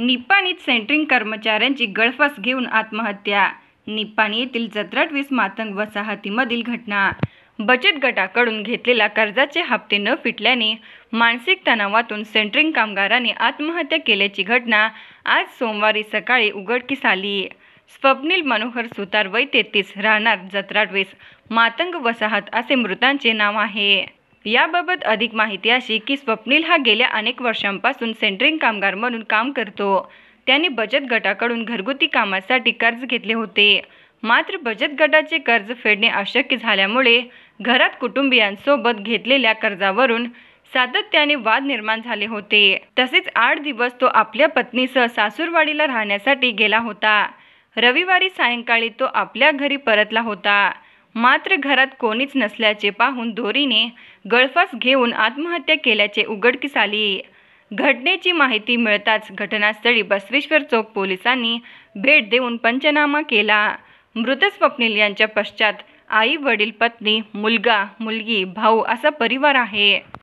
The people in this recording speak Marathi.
निपाणीत सेंट्रिंग कर्मचाऱ्यांची गळफास घेऊन आत्महत्या निपाणी येथील जत्राटवीस मातंग वसाहतीमधील घटना बचत गटाकडून घेतलेल्या कर्जाचे हप्ते न फिटल्याने मानसिक तणावातून सेंट्रिंग कामगाराने आत्महत्या केल्याची घटना आज सोमवारी सकाळी उघडकीस आली स्वप्नील मनोहर सुतार वय तेहतीस राहणार जत्राटवीस मातंग वसाहत असे मृतांचे नाव आहे याबाबत अधिक माहिती अशी की स्वप्नील हा गेल्या अनेक वर्षांपासून सेंटरिंग कामगार म्हणून काम करतो त्याने बचत गटाकडून घरगुती कामासाठी कर्ज घेतले होते मात्र बचत गटाचे कर्ज फेडणे अशक्य झाल्यामुळे घरात कुटुंबियांसोबत घेतलेल्या कर्जावरून सातत्याने वाद निर्माण झाले होते तसेच आठ दिवस तो आपल्या पत्नीसह सासूरवाडीला राहण्यासाठी गेला होता रविवारी सायंकाळी तो आपल्या घरी परतला होता मात्र घरात कोणीच नसल्याचे पाहून दोरीने गळफास घेऊन आत्महत्या केल्याचे उघडकीस आली घटनेची माहिती मिळताच घटनास्थळी बसवेश्वर चौक पोलिसांनी भेट देऊन पंचनामा केला मृत स्वप्नील यांच्या पश्चात आई वडील पत्नी मुलगा मुलगी भाऊ असा परिवार आहे